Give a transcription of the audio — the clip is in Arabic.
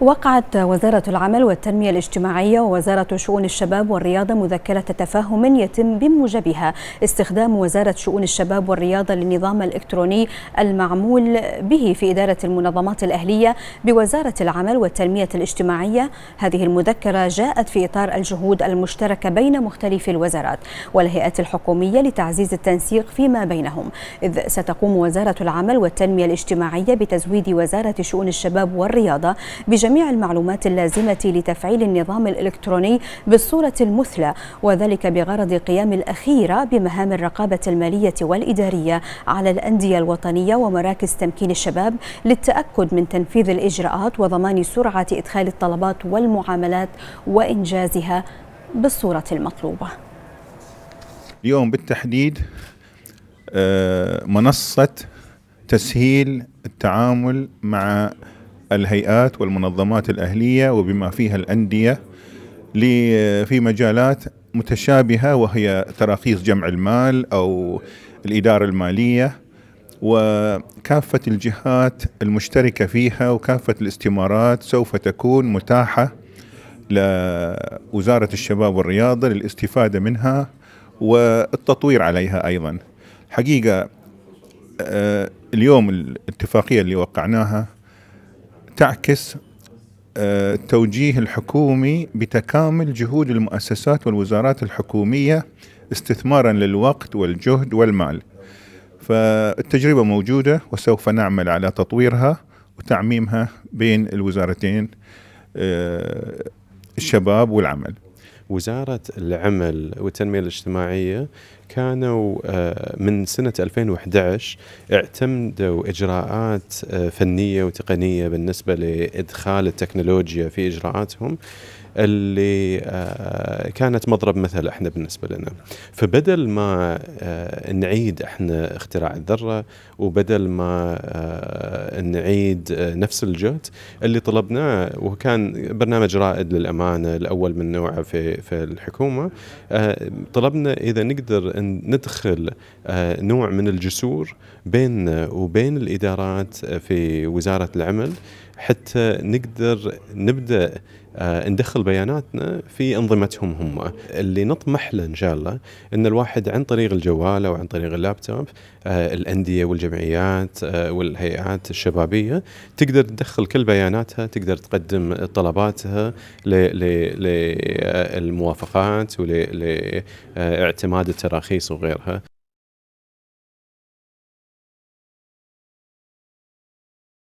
وقعت وزارة العمل والتنمية الاجتماعية ووزارة شؤون الشباب والرياضة مذكرة تفاهم يتم بموجبها استخدام وزارة شؤون الشباب والرياضة للنظام الإلكتروني المعمول به في إدارة المنظمات الأهلية بوزارة العمل والتنمية الاجتماعية هذه المذكرة جاءت في إطار الجهود المشتركة بين مختلف الوزارات والهيئات الحكومية لتعزيز التنسيق فيما بينهم إذ ستقوم وزارة العمل والتنمية الاجتماعية بتزويد وزارة شؤون الشباب والرياضة بجميع جميع المعلومات اللازمة لتفعيل النظام الإلكتروني بالصورة المثلى وذلك بغرض قيام الأخيرة بمهام الرقابة المالية والإدارية على الأندية الوطنية ومراكز تمكين الشباب للتأكد من تنفيذ الإجراءات وضمان سرعة إدخال الطلبات والمعاملات وإنجازها بالصورة المطلوبة اليوم بالتحديد آه، منصة تسهيل التعامل مع الهيئات والمنظمات الأهلية وبما فيها الأندية في مجالات متشابهة وهي تراخيص جمع المال أو الإدارة المالية وكافة الجهات المشتركة فيها وكافة الاستمارات سوف تكون متاحة لوزارة الشباب والرياضة للاستفادة منها والتطوير عليها أيضا حقيقة آه، اليوم الاتفاقية اللي وقعناها تعكس آه، التوجيه الحكومي بتكامل جهود المؤسسات والوزارات الحكومية استثمارا للوقت والجهد والمال فالتجربة موجودة وسوف نعمل على تطويرها وتعميمها بين الوزارتين آه، الشباب والعمل وزارة العمل والتنمية الاجتماعية كانوا آه، من سنة 2011 اعتمدوا إجراءات آه، فنية وتقنية بالنسبة لإدخال التكنولوجيا في إجراءاتهم اللي آه، كانت مضرب مثل احنا بالنسبه لنا فبدل ما نعيد احنا اختراع الذره وبدل ما نعيد نفس الجهد اللي طلبناه وكان برنامج رائد للامانه الاول من نوعه في في الحكومه آه، طلبنا اذا نقدر ندخل آه، نوع من الجسور بيننا وبين الادارات آه، في وزاره العمل حتى نقدر نبدا آه، ندخل بياناتنا في انظمتهم هم اللي نطمح له ان شاء الله ان الواحد عن طريق الجوال او عن طريق اللابتوب آه، الانديه والجمعيات آه، والهيئات الشبابيه تقدر تدخل كل بياناتها تقدر تقدم طلباتها للموافقات ولاعتماد التراخيص وغيرها